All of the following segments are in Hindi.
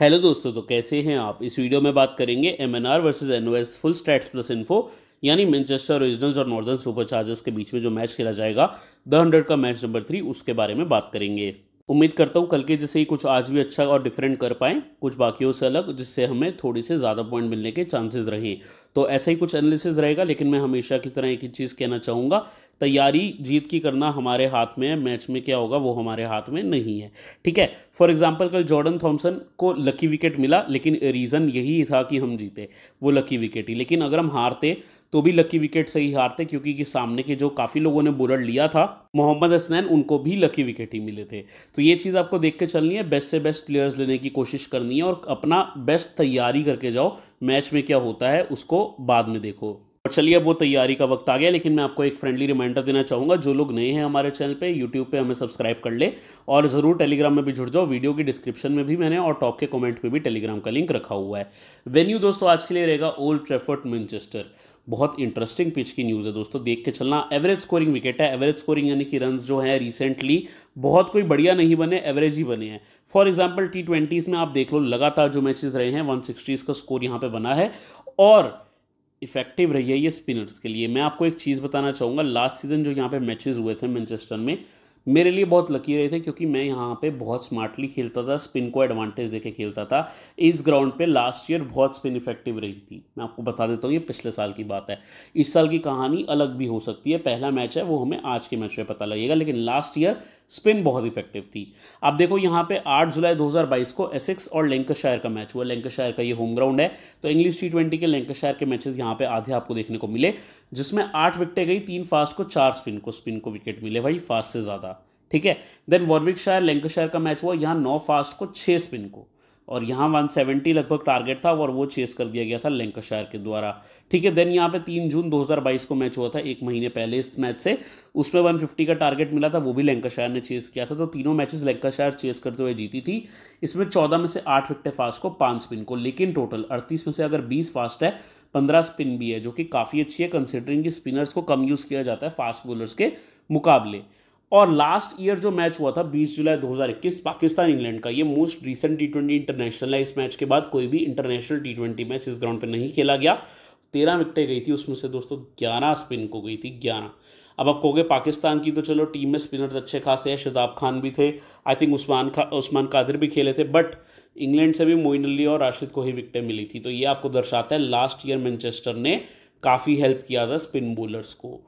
हेलो दोस्तों तो कैसे हैं आप इस वीडियो में बात करेंगे M N R versus N S full stats plus info यानी मैनचेस्टर ओरिजिनल्स और नॉर्दर्न सुपर चार्जर्स के बीच में जो मैच खेला जाएगा द हंड्रेड का मैच नंबर थ्री उसके बारे में बात करेंगे उम्मीद करता हूँ कल के जैसे ही कुछ आज भी अच्छा और डिफरेंट कर पाएँ कुछ बाकियों से अलग जिससे हमें थोड़ी से ज़्यादा पॉइंट मिलने के चांसेस रहें तो ऐसा ही कुछ एनालिसिस रहेगा लेकिन मैं हमेशा की तरह एक ही चीज़ कहना चाहूँगा तैयारी जीत की करना हमारे हाथ में है मैच में क्या होगा वो हमारे हाथ में नहीं है ठीक है फॉर एग्जाम्पल कल जॉर्डन थॉमसन को लकी विकेट मिला लेकिन रीज़न यही था कि हम जीते वो लकी विकेट ही लेकिन अगर हम हारते तो भी लकी विकेट से ही हारते क्योंकि कि सामने के जो काफ़ी लोगों ने बुलर लिया था मोहम्मद हसनैन उनको भी लकी विकेट ही मिले थे तो ये चीज़ आपको देख के चलनी है बेस्ट से बेस्ट प्लेयर्स लेने की कोशिश करनी है और अपना बेस्ट तैयारी करके जाओ मैच में क्या होता है उसको बाद में देखो और चलिए अब वो तैयारी का वक्त आ गया लेकिन मैं आपको एक फ्रेंडली रिमाइंडर देना चाहूँगा जो लोग नए हैं हमारे चैनल पे यूट्यूब पे हमें सब्सक्राइब कर ले और ज़रूर टेलीग्राम में भी जुड़ जाओ वीडियो की डिस्क्रिप्शन में भी मैंने और टॉप के कमेंट में भी टेलीग्राम का लिंक रखा हुआ है वेन्यू दोस्तों आज के लिए रहेगा ओल्ड ट्रेफर्ट मैनचेस्टर बहुत इंटरेस्टिंग पिच की न्यूज़ है दोस्तों देख के चलना एवरेज स्कोरिंग विकेट है एवरेज स्कोरिंग यानी कि रन जो है रिसेंटली बहुत कोई बढ़िया नहीं बने एवरेज ही बने हैं फॉर एग्जाम्पल टी ट्वेंटीज़ में आप देख लो लगातार जो मैचेस रहे हैं वन सिक्सटीज़ का स्कोर यहाँ पर बना है और इफेक्टिव रही है ये स्पिनर्स के लिए मैं आपको एक चीज़ बताना चाहूँगा लास्ट सीज़न जो यहाँ पे मैचेस हुए थे मैनचेस्टर में मेरे लिए बहुत लकी रहे थे क्योंकि मैं यहाँ पे बहुत स्मार्टली खेलता था स्पिन को एडवांटेज देके खेलता था इस ग्राउंड पे लास्ट ईयर बहुत स्पिन इफेक्टिव रही थी मैं आपको बता देता हूँ ये पिछले साल की बात है इस साल की कहानी अलग भी हो सकती है पहला मैच है वो हमें आज के मैच में पता लगेगा लेकिन लास्ट ईयर स्पिन बहुत इफेक्टिव थी आप देखो यहाँ पे 8 जुलाई 2022 को एसेक्स और लैंकशायर का मैच हुआ लैंकशायर का ये होम ग्राउंड है तो इंग्लिश टी ट्वेंटी के लैंकशायर के मैचेस यहाँ पे आधे आपको देखने को मिले जिसमें आठ विकटें गई तीन फास्ट को चार स्पिन को स्पिन को विकेट मिले भाई फास्ट से ज़्यादा ठीक है देन वॉर्विक शायर लैंकशायर का मैच हुआ यहाँ नौ फास्ट को छः स्पिन को और यहाँ वन सेवेंटी लगभग टारगेट था और वो चेस कर दिया गया था लंकाशायर के द्वारा ठीक है देन यहाँ पे तीन जून 2022 को मैच हुआ था एक महीने पहले इस मैच से उसमें वन फिफ्टी का टारगेट मिला था वो भी लंकाशायर ने चेस किया था तो तीनों मैचेस लंकाशायर चेस करते हुए जीती थी इसमें चौदह में से आठ विकटें फास्ट को पाँच स्पिन को लेकिन टोटल अड़तीस में से अगर बीस फास्ट है पंद्रह स्पिन भी है जो कि काफ़ी अच्छी है कंसिडरिंग कि स्पिनर्स को कम यूज़ किया जाता है फास्ट बॉलर्स के मुकाबले और लास्ट ईयर जो मैच हुआ था 20 जुलाई 2021 पाकिस्तान इंग्लैंड का ये most recent T twenty international है इस मैच के बाद कोई भी इंटरनेशनल टी ट्वेंटी मैच इस ग्राउंड पर नहीं खेला गया तेरह विकटें गई थी उसमें से दोस्तों ग्यारह स्पिन को गई थी ग्यारह अब आप कहोगे पाकिस्तान की तो चलो टीम में स्पिनर्स अच्छे खासे हैं शदाब खान भी थे आई थिंक उस्मान खा उस्मान कादिर भी खेले थे बट इंग्लैंड से भी मोइन अली और राशिद को ही विकटें मिली थी तो ये आपको दर्शाता है लास्ट ईयर मैनचेस्टर ने काफ़ी हेल्प किया था स्पिन बोलर्स को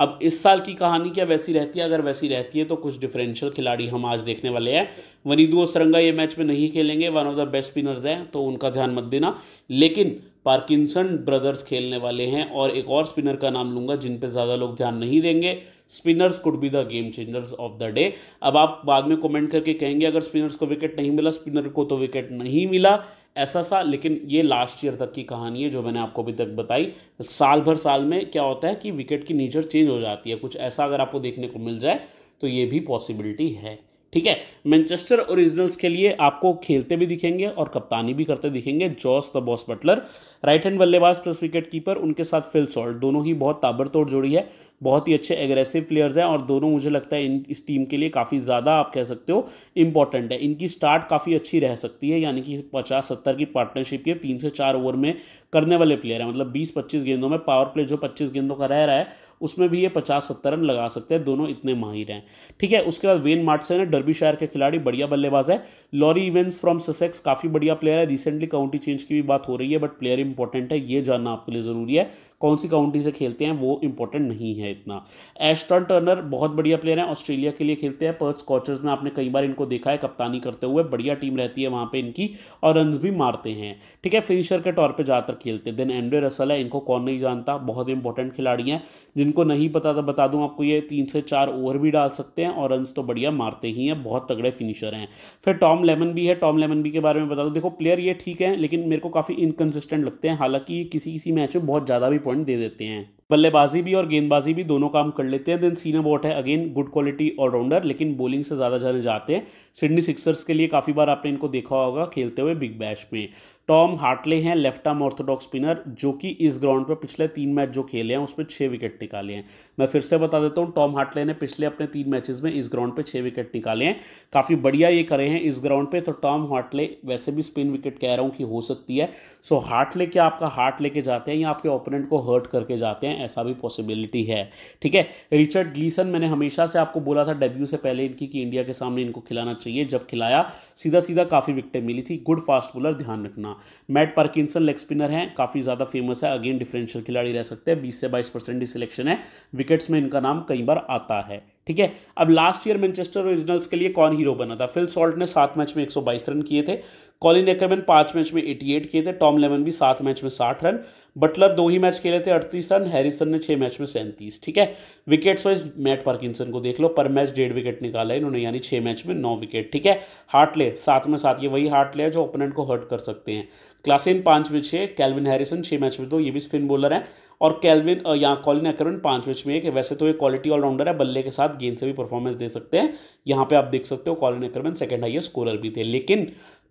अब इस साल की कहानी क्या वैसी रहती है अगर वैसी रहती है तो कुछ डिफरेंशियल खिलाड़ी हम आज देखने वाले हैं वनीदू सरंगा ये मैच में नहीं खेलेंगे one of the best spinners हैं तो उनका ध्यान मत देना लेकिन पार्किंसन ब्रदर्स खेलने वाले हैं और एक और स्पिनर का नाम लूंगा जिन पे ज़्यादा लोग ध्यान नहीं देंगे spinners could be the game changers of the day अब आप बाद में कमेंट करके कहेंगे अगर स्पिनर्स को विकेट नहीं मिला स्पिनर को तो विकेट नहीं मिला ऐसा सा लेकिन ये लास्ट ईयर तक की कहानी है जो मैंने आपको अभी तक बताई साल भर साल में क्या होता है कि विकेट की नेचर चेंज हो जाती है कुछ ऐसा अगर आपको देखने को मिल जाए तो ये भी पॉसिबिलिटी है ठीक है मैनचेस्टर ओरिजिनल्स के लिए आपको खेलते भी दिखेंगे और कप्तानी भी करते दिखेंगे Jos the boss Buttler right hand बल्लेबाज प्लस विकेट कीपर उनके साथ फिल सॉल्ट दोनों ही बहुत ताबड़तोड़ जोड़ी है बहुत ही अच्छे एग्रेसिव प्लेयर्स हैं और दोनों मुझे लगता है इन इस टीम के लिए काफ़ी ज़्यादा आप कह सकते हो इंपॉर्टेंट है इनकी स्टार्ट काफ़ी अच्छी रह सकती है यानी कि पचास सत्तर की पार्टनरशिप ये तीन से चार ओवर में करने वाले प्लेयर हैं मतलब बीस पच्चीस गेंदों में पावर प्ले जो पच्चीस गेंदों का रह रहा है उसमें भी ये पचास सत्तर रन लगा सकते हैं दोनों इतने माहिर हैं ठीक है उसके बाद वेन मार्टसन है शायर के खिलाड़ी बढ़िया बल्लेबाज है लॉरी इवेंस फ्रॉम ससेक्स काफ़ी बढ़िया प्लेयर है रिसेंटली काउंटी चेंज की भी बात हो रही है बट प्लेयर इंपॉर्टेंट है ये जानना आपके लिए ज़रूरी है कौन सी काउंटी से खेलते हैं वो इंपॉर्टेंट नहीं है इतना एस्टन टर्नर बहुत बढ़िया प्लेयर हैं ऑस्ट्रेलिया के लिए खेलते हैं पर्थ स्कॉचर्स में आपने कई बार इनको देखा है कप्तानी करते हुए बढ़िया टीम रहती है वहाँ पर इनकी और रन भी मारते हैं ठीक है फिनिशर के तौर पर ज़्यादातर खेलते हैं देन एंड्रे रसल है इनको कौन नहीं जानता बहुत इंपॉर्टेंट खिलाड़ी हैं जिनको नहीं पता था बता दूँ आपको ये तीन से चार ओवर भी डाल सकते हैं और रन तो बढ़िया मारते ही हैं बहुत तगड़े फिनिशर हैं फिर टॉम लेमन भी है टॉम लेमन भी के बारे में बता दूँ देखो प्लेयर ये ठीक है लेकिन मेरे को काफ़ी इनकन्सिस्टेंट लगते हैं हालांकि किसी किसी मैच में बहुत ज़्यादा भी पॉइंट दे देते हैं बल्लेबाजी भी और गेंदबाजी भी दोनों काम कर लेते हैं देन सीना बोट है अगेन गुड क्वालिटी ऑलराउंडर लेकिन बॉलिंग से ज़्यादा जाने जाते हैं सिडनी सिक्सर्स के लिए काफ़ी बार आपने इनको देखा होगा खेलते हुए बिग बैश में टॉम हार्टले हैं लेफ्ट आर्म ऑर्थोडॉक्स स्पिनर जो कि इस ग्राउंड पर पिछले तीन मैच जो खेले हैं उसमें छः विकेट निकाले हैं मैं फिर से बता देता हूँ टॉम हार्टले ने पिछले अपने तीन मैचेस में इस ग्राउंड पर छः विकेट निकाले हैं काफ़ी बढ़िया ये करे हैं इस ग्राउंड पर तो टॉम हार्टले वैसे भी स्पिन विकेट कह रहा हूँ कि हो सकती है सो हार्टले क्या आपका हार्ट लेके जाते हैं या आपके ओपोनेंट को हर्ट करके जाते हैं हैं ऐसा भी पॉसिबिलिटी है ठीक है रिचर्ड ग्लीसन मैंने हमेशा से आपको बोला था डेब्यू से पहले इनकी कि इंडिया के सामने इनको खिलाना चाहिए जब खिलाया सीधा सीधा काफ़ी विकटें मिली थी गुड फास्ट बॉलर ध्यान रखना मैट पार्किसन लेग स्पिनर हैं काफ़ी ज़्यादा फेमस है अगेन डिफरेंशियल खिलाड़ी रह सकते हैं बीस से बाईस परसेंट सिलेक्शन है विकेट्स में इनका नाम कई बार आता है ठीक है अब लास्ट ईयर मैनचेस्टर ओरिजिनल्स के लिए कौन हीरो बना था फिल सॉल्ट ने सात मैच में 122 रन किए थे कॉलिन एकरमैन पांच मैच में 88 किए थे टॉम लेमन भी सात मैच में 60 रन बटलर दो ही मैच खेले थे अड़तीस रन हैरिसन ने छह मैच में सैंतीस ठीक है विकेट्स वाइज मैट पार्किसन को देख लो पर मैच डेढ़ विकेट निकाला इन्होंने यानी छह मैच में नौ विकेट ठीक है हार्टले सात में सात ये वही हार्टले है जो ओपोनेंट को हर्ट कर सकते हैं क्लासिन पांच विच है कैलविन हैरिसन छह मैच में दो ये भी स्पिन बॉलर है और कैलविन यहाँ कॉलिन एकरन पांच विच में एक है वैसे तो ये क्वालिटी ऑलराउंडर है बल्ले के साथ गेंद से भी परफॉर्मेंस दे सकते हैं यहाँ पे आप देख सकते हो Colin Ackermann second highest scorer भी थे लेकिन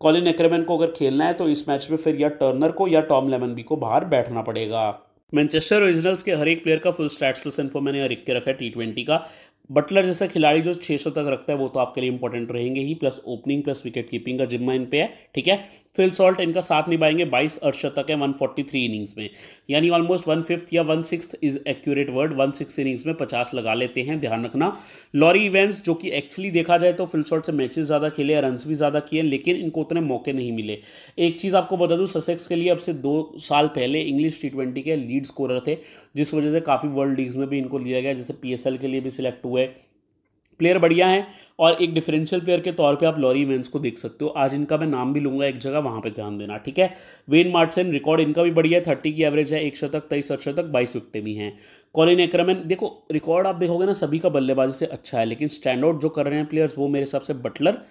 कॉलिन एकरमैन को अगर खेलना है तो इस मैच में फिर या टर्नर को या टॉम लेमनबी को बाहर बैठना पड़ेगा मैनचेस्टर ओरिजिनल्स के हर एक प्लेयर का फुल स्टैट्स प्लस इन्फो मैंने यहाँ लिख के रखा है टी ट्वेंटी का बटलर जैसा खिलाड़ी जो 600 तक रखता है वो तो आपके लिए इंपॉर्टेंट रहेंगे ही plus opening plus wicket keeping का जिम्मा इन पे है ठीक है फिल सॉल्ट इनका साथ निभाएंगे बाईस अर्धशतक है वन फोर्टी थ्री इनिंग्स में यानी ऑलमोस्ट वन फिफ्थ या one six is accurate word one six innings में पचास लगा लेते हैं ध्यान रखना लॉरी इवेंट्स जो कि एक्चुअली देखा जाए तो फिल सॉल्ट से मैचेस ज़्यादा खेले रन भी ज़्यादा किए लेकिन इनको उतने मौके नहीं मिले एक चीज़ आपको बता दूँ ससेक्स के लिए अब से दो साल पहले इंग्लिश टी के लीड स्कोरर थे जिस वजह से काफ़ी वर्ल्ड लीग्स में भी इनको लिया गया जैसे पी के लिए भी सिलेक्ट हुए प्लेयर बढ़िया है और एक डिफरेंशियल प्लेयर के तौर पे आप लॉरी वेंस को देख सकते हो आज इनका मैं नाम भी लूंगा एक जगह वहाँ पे ध्यान देना ठीक है वेन मार्टसन रिकॉर्ड इनका भी बढ़िया है थर्टी की एवरेज है एक शतक तेईस शतक बाईस विकटे भी हैं कॉलिन एक्रमन देखो रिकॉर्ड आप देखोगे ना सभी का बल्लेबाजी से अच्छा है लेकिन स्टैंड आउट जो कर रहे हैं प्लेयर्स वो मेरे हिसाब से Buttler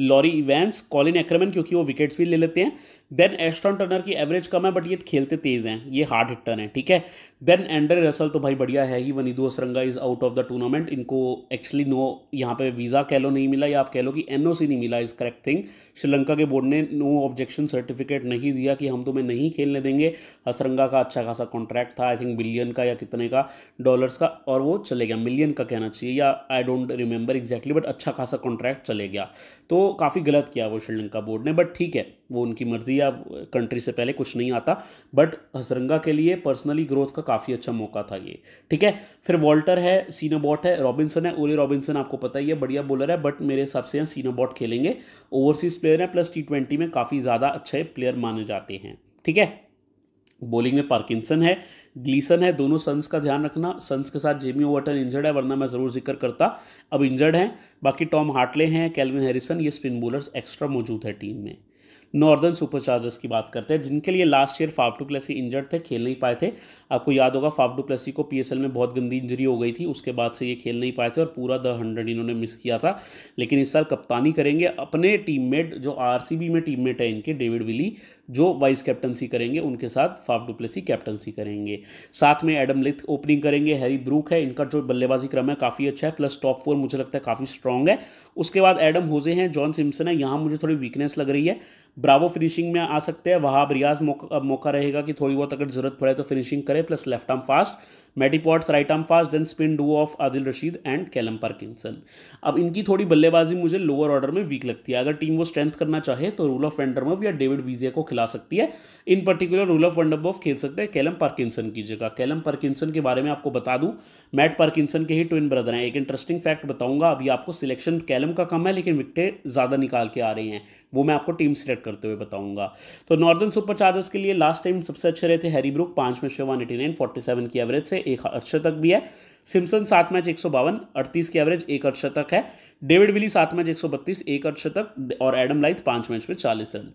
Laurie Evans Colin Ackermann क्योंकि वो विकेट्स भी ले लेते हैं देन एस्ट्रॉन टर्नर की एवरेज कम है बट ये खेलते तेज हैं ये हार्ड हिटर हैं ठीक है देन एंडर रसल तो भाई बढ़िया है ही Wanindu Hasaranga is out of the tournament इनको एक्चुअली नो यहाँ पे वीज़ा कह लो नहीं मिला या आप कह लो कि एन नहीं मिला इज़ करेक्ट थिंग श्रीलंका के बोर्ड ने नो ऑब्जेक्शन सर्टिफिकेट नहीं दिया कि हम तुम्हें नहीं खेलने देंगे असरंगा का अच्छा खासा कॉन्ट्रैक्ट था आई थिंक बिलियन का या कितने का डॉलर्स का और वो चले गया मिलियन का कहना चाहिए या I don't remember exactly but अच्छा खासा कॉन्ट्रैक्ट चले गया तो काफ़ी गलत किया वो श्रीलंका बोर्ड ने बट ठीक है वो उनकी मर्ज़ी है अब कंट्री से पहले कुछ नहीं आता बट हसरंगा के लिए पर्सनली ग्रोथ का काफ़ी अच्छा मौका था ये ठीक है फिर वॉल्टर है सीनाबॉट है रॉबिन्सन है ओली रॉबिन्सन आपको पता ही है बढ़िया बॉलर है बट मेरे हिसाब से यहाँ सीनाबॉट खेलेंगे ओवरसीज़ प्लेयर हैं प्लस टी में काफ़ी ज़्यादा अच्छे प्लेयर माने जाते हैं ठीक है बॉलिंग में पार्किंसन है ग्लीसन है दोनों सन्स का ध्यान रखना सन्स के साथ जेमी ओवर्टन इंजर्ड है वरना मैं ज़रूर जिक्र करता अब इंजर्ड हैं बाकी टॉम हार्टले हैं कैलविन हैरिसन ये स्पिन बोलर्स एक्स्ट्रा मौजूद है टीम में नॉर्दर्न सुपर चार्जर्स की बात करते हैं जिनके लिए last year Faf Plessis injured थे खेल नहीं पाए थे आपको याद होगा फाफ प्लेसी को पी में बहुत गंदी इंजरी हो गई थी उसके बाद से ये खेल नहीं पाए थे और पूरा द हंड्रेड इन्होंने मिस किया था लेकिन इस साल कप्तानी करेंगे अपने टीम जो आर में टीम है इनके डेविड विली जो वाइस कैप्टनसी करेंगे उनके साथ फाफ प्लेसी कैप्टनसी करेंगे साथ में एडम लिथ ओपनिंग करेंगे हैरी ब्रूक है इनका जो बल्लेबाजी क्रम है काफ़ी अच्छा है प्लस टॉप फोर मुझे लगता है काफ़ी स्ट्रॉन्ग है उसके बाद एडम होजे हैं जॉन सिम्सन है यहाँ मुझे थोड़ी वीकनेस लग रही है ब्रावो फिनिशिंग में आ सकते हैं वहाब रियाज मौका, मौका रहेगा कि थोड़ी बहुत अगर जरूरत पड़े तो फिनिशिंग करे plus left arm fast Matty Potts Potts right arm fast then spin duo of Adil Rashid and Callum Parkinson अब इनकी थोड़ी बल्लेबाजी मुझे लोअर ऑर्डर में वीक लगती है अगर टीम वो स्ट्रेंथ करना चाहे तो रूल ऑफ वेंडरमोव या डेविड वीजिया को खिला सकती है in particular rule of van der Merwe खेल सकते हैं कैलम पार्किंसन की जगह कैलम पार्किंसन के बारे में आपको बता दूं मैट पार्किंसन के ही ट्विन ब्रदर हैं एक इंटरेस्टिंग फैक्ट बताऊंगा अभी आपको सिलेक्शन कैलम का कम है लेकिन विकटें ज़्यादा निकाल के आ रही हैं वो मैं आपको टीम सिलेक्ट करते हुए बताऊंगा तो नॉर्दर्न सुपर चार्जर्स के लिए लास्ट टाइम सबसे अच्छे रहे थे हैरी ब्रुक पांच मैच में one eighty nine forty seven की एवरेज से एक अक्षर तक भी है सिमसन सात मैच एक सौ बावन अड़तीस की एवरेज एक अक्षर तक है डेविड विली सात मैच एक सौ बत्तीस एक अक्षर तक और एडम लाइथ पांच मैच में चालीस रन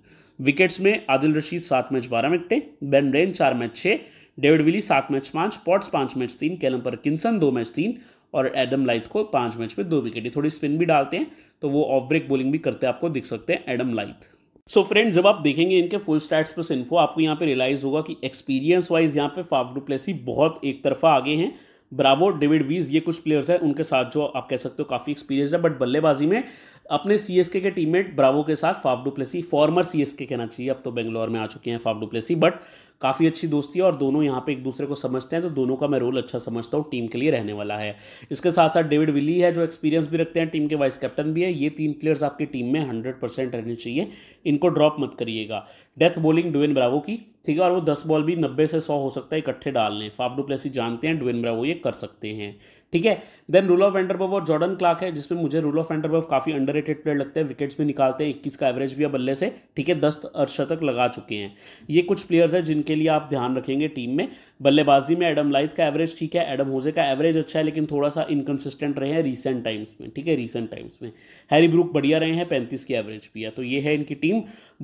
विकेट्स में आदिल रशीद सात मैच बारह विकटे बेन रेन चार मैच छः डेविड विली सात मैच पांच पॉट्स पांच मैच तीन कैलम पर किन्सन दो मैच तीन और एडम लाइथ को पांच मैच में दो विकेट थोड़ी स्पिन भी डालते हैं तो वो ऑफ ब्रेक बॉलिंग भी करते हैं आपको दिख सकते हैं Adam Lyth so so friend जब आप देखेंगे इनके फुल स्टैट्स प्लस इन्फो आपको यहाँ पे रियलाइज होगा कि एक्सपीरियंस वाइज यहाँ पे फाफ प्लेसी बहुत एक तरफा आगे हैं ब्रावो डेविड वीज ये कुछ प्लेयर्स हैं उनके साथ जो आप कह सकते हो काफ़ी एक्सपीरियंस है बट बल्लेबाजी में अपने एस के टीममेट ब्रावो के साथ फाफ प्लेसी फॉर्मर के कहना चाहिए अब तो बेंगलोर में आ चुके हैं फाफ प्लेसी बट काफ़ी अच्छी दोस्ती है और दोनों यहाँ पे एक दूसरे को समझते हैं तो दोनों का मैं रोल अच्छा समझता हूँ टीम के लिए रहने वाला है इसके साथ साथ डेविड विली है जो एक्सपीरियंस भी रखते हैं टीम के वाइस कैप्टन भी है ये तीन प्लेयर्स आपकी टीम में हंड्रेड रहने चाहिए इनको ड्रॉप मत करिएगा डेथ बॉलिंग डुवेन ब्रावो की ठीक है और वो दस बॉल भी नब्बे से सौ हो सकता है इकट्ठे डाल लें फाफ जानते हैं ड्वेन ब्रावो ये कर सकते हैं ठीक है देन रूल ऑफ एंडरबव और जॉर्डन क्लार्क है जिसमें मुझे रूल ऑफ एंडरबव काफ़ी अंडर प्लेयर लगते हैं विकेट्स भी निकालते हैं इक्कीस का एवरेज भी है बल्ले से ठीक है दस शतक लगा चुके हैं ये कुछ प्लेयर्स हैं जिनके लिए आप ध्यान रखेंगे टीम में बल्लेबाजी में एडम लाइथ का एवरेज ठीक है एडम होजे का एवरेज अच्छा है लेकिन थोड़ा सा इनकन्सिस्टेंट रहे हैं रिसेंट टाइम्स में ठीक है रिसेंट टाइम्स में हैरी ब्रूक बढ़िया रहे हैं पैंतीस की एवरेज भी है तो ये है इनकी टीम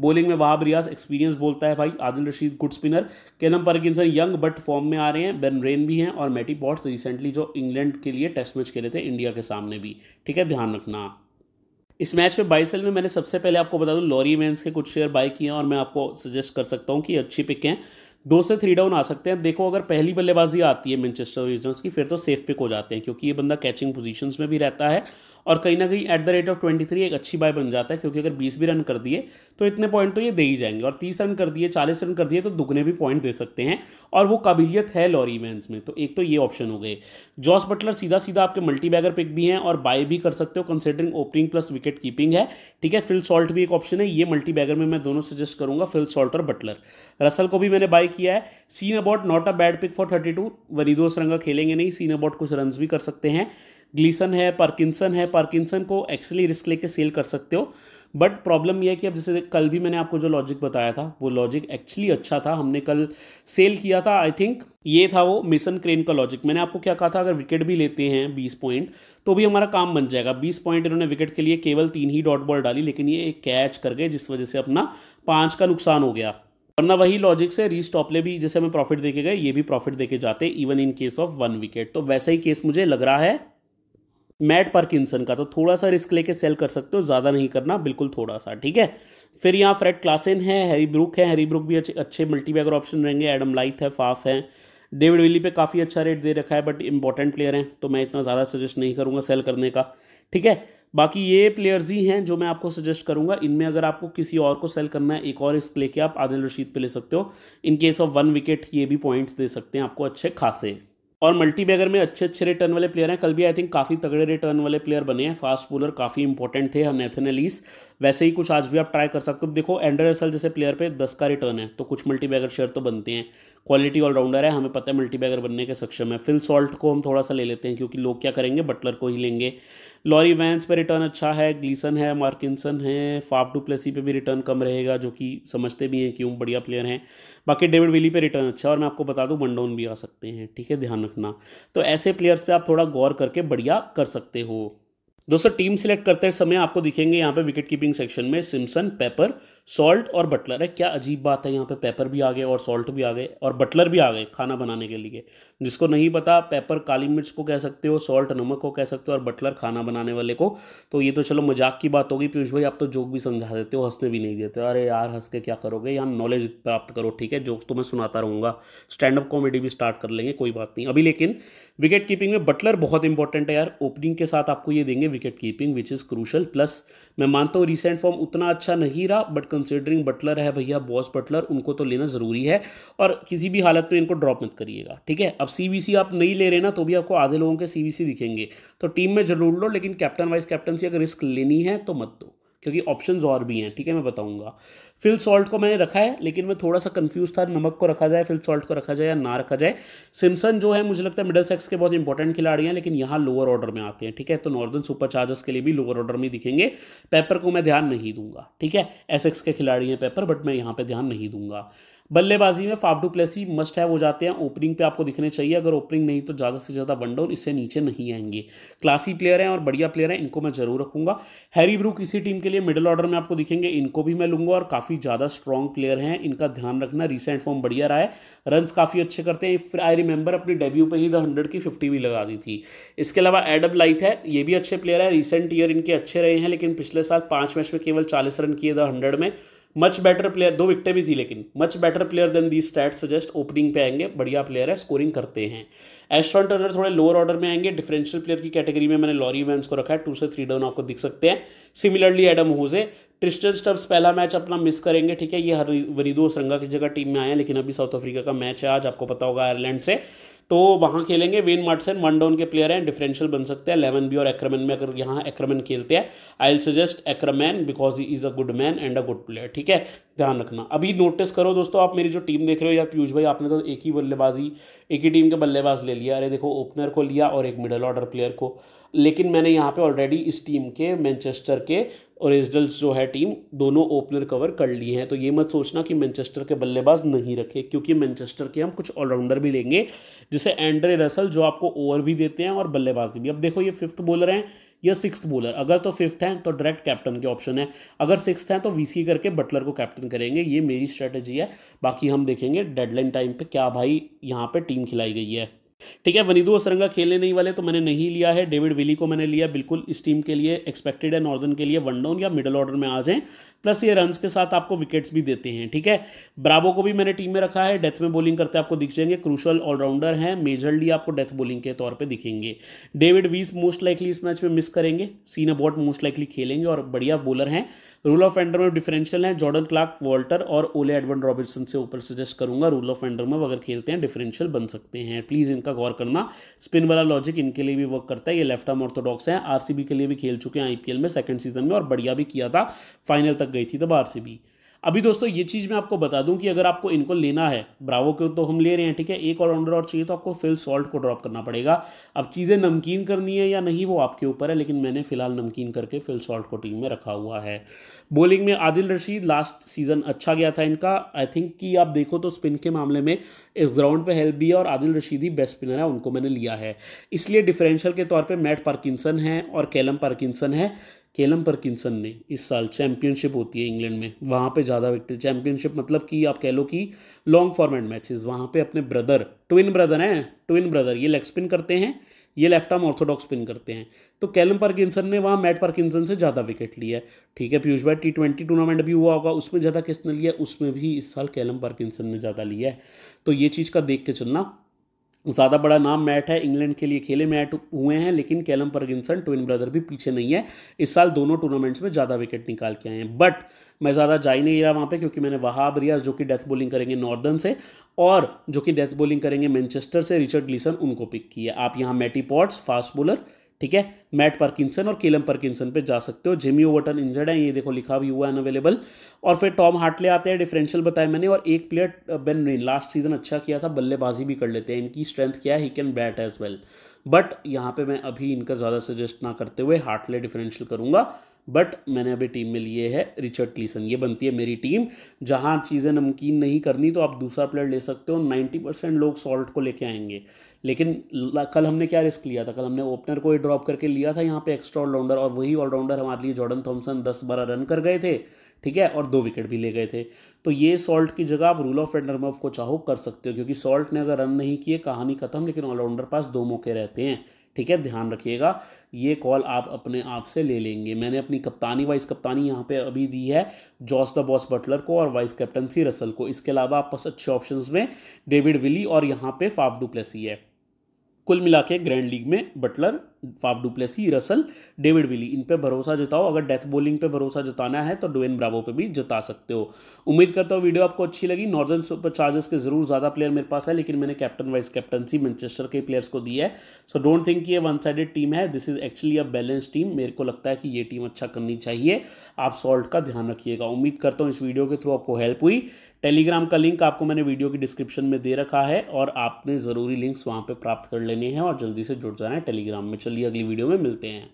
बॉलिंग में वहाब रियाज एक्सपीरियंस बोलता है भाई Adil Rashid good spinner Callum Parkinson young but form में आ रहे हैं बेन रेन भी हैं और मैटी बॉट्स रिसेंटली जो इंग्लैंड के लिए टेस्ट मैच खेले थे इंडिया के सामने भी ठीक है ध्यान रखना इस मैच में बाईसल में मैंने सबसे पहले आपको बता दूं लॉरी मैंस के कुछ शेयर बाई किए हैं और मैं आपको सजेस्ट कर सकता हूं कि अच्छी पिक हैं दो से थ्री डाउन आ सकते हैं देखो अगर पहली बल्लेबाजी आती है मैनचेस्टर रिजनल्स की फिर तो सेफ पिक हो जाते हैं क्योंकि ये बंदा कैचिंग पोजीशंस में भी रहता है और कहीं ना कहीं at the rate of twenty three एक अच्छी बाय बन जाता है क्योंकि अगर बीस भी रन कर दिए तो इतने पॉइंट तो ये दे ही जाएंगे और तीस रन कर दिए चालीस रन कर दिए तो दुगने भी पॉइंट दे सकते हैं और वो काबिलियत है लॉरी इवेंट्स में तो एक तो ये ऑप्शन हो गए जॉस बटलर सीधा सीधा आपके मल्टी बैगर पिक भी हैं और बाय भी कर सकते हो considering opening plus wicket keeping है ठीक है फिल सॉल्ट भी एक ऑप्शन है ये मल्टी बैगर में मैं दोनों सजेस्ट करूंगा फिल सॉल्ट और बटलर रसल को भी मैंने बाय किया है Sean Abbott not a bad pick for thirty two वरीदोस रंगा खेलेंगे नहीं सीन अबाउट कुछ रन भी कर सकते हैं ग्लीसन है पार्किंसन है पार्किंसन को एक्चुअली रिस्क लेके सेल कर सकते हो बट प्रॉब्लम यह है कि अब जैसे कल भी मैंने आपको जो लॉजिक बताया था वो लॉजिक एक्चुअली अच्छा था हमने कल सेल किया था आई थिंक ये था वो मिसन क्रेन का लॉजिक मैंने आपको क्या कहा था अगर विकेट भी लेते हैं बीस पॉइंट तो भी हमारा काम बन जाएगा बीस पॉइंट इन्होंने विकेट के लिए केवल तीन ही डॉट बॉल डाली लेकिन ये एक कैच कर गए जिस वजह से अपना पाँच का नुकसान हो गया वरना वही लॉजिक से री स्टॉपले भी जैसे हमें प्रॉफिट देके गए ये भी प्रॉफिट देके जाते even in case of one wicket तो वैसा ही केस मुझे लग रहा है मैट पार्किंसन का तो थोड़ा सा रिस्क लेके सेल कर सकते हो ज़्यादा नहीं करना बिल्कुल थोड़ा सा ठीक है फिर यहाँ फ्रेड क्लासेन है हैरी ब्रुक है हैरी ब्रुक भी अच्छे अच्छे मल्टीबैगर ऑप्शन रहेंगे एडम लाइथ है फाफ है डेविड विली पे काफ़ी अच्छा रेट दे रखा है बट इंपॉर्टेंट प्लेयर हैं तो मैं इतना ज़्यादा सजेस्ट नहीं करूँगा सेल करने का ठीक है बाकी ये प्लेयर्स ही हैं जो मैं आपको सजेस्ट करूंगा इनमें अगर आपको किसी और को सेल करना है एक और रिस्क लेके आप आदिल रशीद पे ले सकते हो in case of one wicket ये भी पॉइंट्स दे सकते हैं आपको अच्छे खासे और मल्टी बैगर में अच्छे अच्छे रिटर्न वाले प्लेयर हैं कल भी आई थिंक काफ़ी तगड़े रिटर्न वाले प्लेयर बने हैं फास्ट बॉलर काफ़ी इंपॉर्टेंट थे हम नेथनलीस वैसे ही कुछ आज भी आप ट्राई कर सकते हो देखो एंडर एसल जैसे प्लेयर पे दस का रिटर्न है तो कुछ मल्टी बैगर शेयर तो बनते हैं क्वालिटी ऑलराउंडर है हमें पता है मल्टी बैगर बनने के सक्षम है फिल सॉल्ट को हम थोड़ा सा ले लेते हैं क्योंकि लोग क्या करेंगे बटलर को ही लेंगे लॉरी वैंस पर रिटर्न अच्छा है ग्लीसन है मार्किसन है फाफ टू प्लेसी पर भी रिटर्न कम रहेगा जो कि समझते भी हैं क्यों बढ़िया प्लेयर हैं बाकी डेविड विली पर रिटर्न अच्छा और मैं आपको बता दूँ वनडाउन डाउन भी आ सकते हैं ठीक है ध्यान रखना तो ऐसे प्लेयर्स पे आप थोड़ा गौर करके बढ़िया कर सकते हो दोस्तों टीम सिलेक्ट करते समय आपको दिखेंगे यहाँ पे विकेट कीपिंग सेक्शन में सिमसन पेपर सॉल्ट और बटलर है क्या अजीब बात है यहाँ पे पेपर भी आ गए और सॉल्ट भी आ गए और बटलर भी आ गए खाना बनाने के लिए जिसको नहीं पता पेपर काली मिर्च को कह सकते हो सॉल्ट नमक को कह सकते हो और बटलर खाना बनाने वाले को तो ये तो चलो मजाक की बात होगी पीयूष भाई आप तो जोक भी समझा देते हो हंसने भी नहीं देते अरे यार हंस के क्या करोगे यहाँ नॉलेज प्राप्त करो ठीक है जोक्स तो मैं सुनाता रहूँगा स्टैंड अप कॉमेडी भी स्टार्ट कर लेंगे कोई बात नहीं अभी लेकिन विकेट कीपिंग में बटलर बहुत इंपॉर्टेंट है यार ओपनिंग के साथ आपको ये देंगे wicket keeping which is crucial plus मैं मानता हूँ रिसेंट फॉर्म उतना अच्छा नहीं रहा बट कंसिडरिंग बटलर है भैया बॉस बटलर उनको तो लेना ज़रूरी है और किसी भी हालत में इनको ड्रॉप मत करिएगा ठीक है अब सी आप नहीं ले रहे ना तो भी आपको आधे लोगों के सी दिखेंगे तो टीम में जरूर लो लेकिन कैप्टन वाइस कैप्टनसी अगर रिस्क लेनी है तो मत दो क्योंकि ऑप्शंस और भी हैं ठीक है मैं बताऊंगा फिल सॉल्ट को मैंने रखा है लेकिन मैं थोड़ा सा कंफ्यूज था नमक को रखा जाए फिल सॉल्ट को रखा जाए या ना रखा जाए सिमसन जो है मुझे लगता है मिडल सेक्स के बहुत इंपॉर्टेंट खिलाड़ी हैं लेकिन यहाँ लोअर ऑर्डर में आते हैं ठीक है तो नॉर्दर्न सुपर चार्जर्स के लिए भी लोअर ऑर्डर में दिखेंगे पेपर को मैं ध्यान नहीं दूंगा ठीक है एस के खिलाड़ी हैं पेपर बट मैं यहाँ पर ध्यान नहीं दूंगा बल्लेबाजी में फाफ डू प्लेसी मस्ट है वो जाते हैं ओपनिंग पे आपको दिखने चाहिए अगर ओपनिंग नहीं तो ज़्यादा से ज़्यादा वन डाउन इससे नीचे नहीं आएंगे क्लासी प्लेयर हैं और बढ़िया प्लेयर हैं इनको मैं जरूर रखूंगा हैरी ब्रू किसी टीम के लिए मिडिल ऑर्डर में आपको दिखेंगे इनको भी मैं लूंगा और काफ़ी ज़्यादा स्ट्रॉन्ग प्लेयर हैं इनका ध्यान रखना रिसेंट फॉर्म बढ़िया रहा है रनस काफ़ी अच्छे करते हैं फिर आई रिमेंबर अपनी डेब्यू पर ही द हंड्रेड की फिफ्टी भी लगा दी थी इसके अलावा एडब लाइथ है ये भी अच्छे प्लेयर है रिसेंट ईयर इनके अच्छे रहे हैं लेकिन पिछले साल पाँच मैच में केवल चालीस रन किए द हंड्रेड में मच बेटर प्लेयर दो विकटें भी थी लेकिन much better player then the stat suggest opening पे आएंगे बढ़िया प्लेयर है स्कोरिंग करते हैं एस्ट्रॉन टर्नर थोड़े लोअर ऑर्डर में आएंगे डिफरेंशियल प्लेयर की कैटेगरी में मैंने लॉरी वैम्स को रखा है टू से थ्री डाउन आपको दिख सकते हैं similarly Adam Hose Tristan Stubbs पहला मैच अपना मिस करेंगे ठीक है ये हर वरीदो संगा की जगह टीम में आए हैं लेकिन अभी साउथ अफ्रीका का मैच है आज आपको पता होगा आयरलैंड से तो वहाँ खेलेंगे वेन मार्टसन वन डाउन के प्लेयर हैं डिफरेंशियल बन सकते हैं लेवन बी और एक्रमैन में अगर यहाँ एक्रमैन खेलते हैं I will suggest Ackermann because he is a good man and a good player ठीक है ध्यान रखना अभी नोटिस करो दोस्तों आप मेरी जो टीम देख रहे हो या पीयूष भाई आपने तो एक ही बल्लेबाजी एक ही टीम के बल्लेबाज ले लिया अरे देखो ओपनर को लिया और एक मिडल ऑर्डर प्लेयर को लेकिन मैंने यहाँ पे ऑलरेडी इस टीम के मैनचेस्टर के और एजडल्स जो है टीम दोनों ओपनर कवर कर लिए हैं तो ये मत सोचना कि मैनचेस्टर के बल्लेबाज नहीं रखे क्योंकि मैनचेस्टर के हम कुछ ऑलराउंडर भी लेंगे जैसे एंड्रे रसल जो आपको ओवर भी देते हैं और बल्लेबाजी भी अब देखो ये फिफ्थ बॉलर हैं या सिक्स बॉलर अगर तो फिफ्थ हैं तो डायरेक्ट कैप्टन के ऑप्शन है अगर सिक्स हैं तो वी करके बटलर को कैप्टन करेंगे ये मेरी स्ट्रैटेजी है बाकी हम देखेंगे डेडलाइन टाइम पर क्या भाई यहाँ पर टीम खिलाई गई है ठीक है वनीदू असरंगा खेलने नहीं वाले तो मैंने नहीं लिया है डेविड विली को मैंने लिया बिल्कुल इस टीम के लिए एक्सपेक्टेड है नॉर्दर्न के लिए वन डाउन या मिडल ऑर्डर में आ जाएं प्लस ये रन के साथ आपको विकेट्स भी देते हैं ठीक है ब्रावो को भी मैंने टीम में रखा है डेथ में बॉलिंग करते आपको दिख जाएंगे क्रूशल ऑलराउंडर हैं मेजरली आपको डेथ बॉलिंग के तौर पर दिखेंगे डेविड वीस मोस्ट लाइकली इस मैच में मिस करेंगे सीना बॉट मोस्ट लाइकली खेलेंगे और बढ़िया बॉलर हैं रूल ऑफ एंडर में डिफरेंशियल हैं जॉर्डन क्लार्क वॉल्टर और ओले एडवर्ड रॉबिसन से ऊपर सजेस्ट करूंगा रूल ऑफ एंडर में अगर खेलते हैं डिफरेंशियल बन सकते हैं प्लीज़ इनका गौर करना स्पिन वाला लॉजिक इनके लिए भी वर्क करता है ये लेफ्ट आर्म ऑर्थोडॉक्स है आरसीबी के लिए भी खेल चुके हैं आईपीएल में सेकंड सीजन में और बढ़िया भी किया था फाइनल तक गई थी दबार से भी अभी दोस्तों ये चीज़ मैं आपको बता दूं कि अगर आपको इनको लेना है ब्रावो के तो हम ले रहे हैं ठीक है एक ऑलराउंडर और, और चाहिए तो आपको फिल सॉल्ट को ड्रॉप करना पड़ेगा अब चीज़ें नमकीन करनी है या नहीं वो आपके ऊपर है लेकिन मैंने फिलहाल नमकीन करके फिल सॉल्ट को टीम में रखा हुआ है बॉलिंग में आदिल रशीद लास्ट सीज़न अच्छा गया था इनका आई थिंक कि आप देखो तो स्पिन के मामले में इस ग्राउंड पर हेल्प भी है और आदिल रशीद ही बेस्ट स्पिनर है उनको मैंने लिया है इसलिए डिफरेंशियल के तौर पर मैट पार्किसन है और कैलम पार्किसन है केलम परकिंसन ने इस साल चैंपियनशिप होती है इंग्लैंड में वहाँ पे ज़्यादा विकेट चैम्पियनशिप मतलब कि आप कह लो कि लॉन्ग फॉर्मेट मैचेस वहाँ पे अपने ब्रदर ट्विन ब्रदर हैं ट्विन ब्रदर ये लेग स्पिन करते हैं ये लेफ्ट आर्म ऑर्थोडॉक्स स्पिन करते हैं तो कैलम पार्किंसन ने वहाँ मैट पार्किंसन से ज़्यादा विकेट लिया है ठीक है पीयूष भाई टी ट्वेंटी टूर्नामेंट भी हुआ होगा उसमें ज़्यादा किसने लिया उसमें भी इस साल कैलम पार्किंसन ने ज़्यादा लिया है तो ये चीज़ का देख के चलना ज़्यादा बड़ा नाम मैट है इंग्लैंड के लिए खेले मैट हुए हैं लेकिन कैलम परगिनसन ट्विन ब्रदर भी पीछे नहीं है इस साल दोनों टूर्नामेंट्स में ज़्यादा विकेट निकाल के आए हैं बट मैं ज़्यादा जा ही नहीं रहा वहाँ पे क्योंकि मैंने वहाब रियाज जो कि डेथ बॉलिंग करेंगे नॉर्दर्न से और जो कि डेथ बॉलिंग करेंगे मैनचेस्टर से रिचर्ड लीसन उनको पिक किया आप यहाँ मैटी पॉट्स फास्ट बॉलर ठीक है मैट पार्किंसन और केलम पार्किंसन पे जा सकते हो जेमी ओवर्टन इंजर्ड है ये देखो लिखा भी हुआ है अनअवेलेबल और फिर टॉम हार्टले आते हैं डिफरेंशियल बताया मैंने और एक player Ben Raine last season अच्छा किया था बल्लेबाजी भी कर लेते हैं इनकी स्ट्रेंथ क्या है he can bat as well but यहाँ पर मैं अभी इनका ज़्यादा सजेस्ट ना करते हुए हार्टले डिफरेंशियल करूँगा बट मैंने अभी टीम में लिए है रिचर्ड क्लीसन ये बनती है मेरी टीम जहाँ चीज़ें नमकीन नहीं करनी तो आप दूसरा प्लेयर ले सकते हो नाइन्टी परसेंट लोग सॉल्ट को लेके आएंगे लेकिन कल हमने क्या रिस्क लिया था कल हमने ओपनर को ही ड्रॉप करके लिया था यहाँ पे एक्स्ट्रा ऑलराउंडर और वही ऑलराउंडर हमारे लिए जॉर्डन थॉम्सन दस बारह रन कर गए थे ठीक है और दो विकेट भी ले गए थे तो ये सॉल्ट की जगह आप रूल ऑफ एंडरमव को चाहो कर सकते हो क्योंकि सॉल्ट ने अगर रन नहीं किए कहानी खत्म लेकिन ऑलराउंडर पास दो मौके रहते हैं ठीक है ध्यान रखिएगा ये कॉल आप अपने आप से ले लेंगे मैंने अपनी कप्तानी वाइस कप्तानी यहाँ पे अभी दी है जॉस द बॉस बटलर को और वाइस कैप्टनसी रसल को इसके अलावा आप पास अच्छे ऑप्शंस में डेविड विली और यहाँ पे फाफ डुप्लेसी है कुल मिला के ग्रैंड लीग में Buttler Faf du Plessis Russell David Willey इन पे भरोसा जताओ अगर डेथ बॉलिंग पे भरोसा जताना है तो डोवेन ब्रावो पे भी जता सकते हो उम्मीद करता हूँ वीडियो आपको अच्छी लगी नॉर्दर्न सुपर चार्जर्स के जरूर ज़्यादा प्लेयर मेरे पास है लेकिन मैंने कैप्टन वाइस कैप्टनसी मैनचेस्टर के प्लेयर्स को दी है सो डोंट थिंक ये वन साइडेड टीम है this is actually a balance team मेरे को लगता है कि ये टीम अच्छा करनी चाहिए आप सॉल्ट का ध्यान रखिएगा उम्मीद करता हूँ इस वीडियो के थ्रू आपको हेल्प हुई टेलीग्राम का लिंक आपको मैंने वीडियो की डिस्क्रिप्शन में दे रखा है और आपने ज़रूरी लिंक्स वहाँ पे प्राप्त कर लेने हैं और जल्दी से जुड़ जाना है टेलीग्राम में चलिए अगली वीडियो में मिलते हैं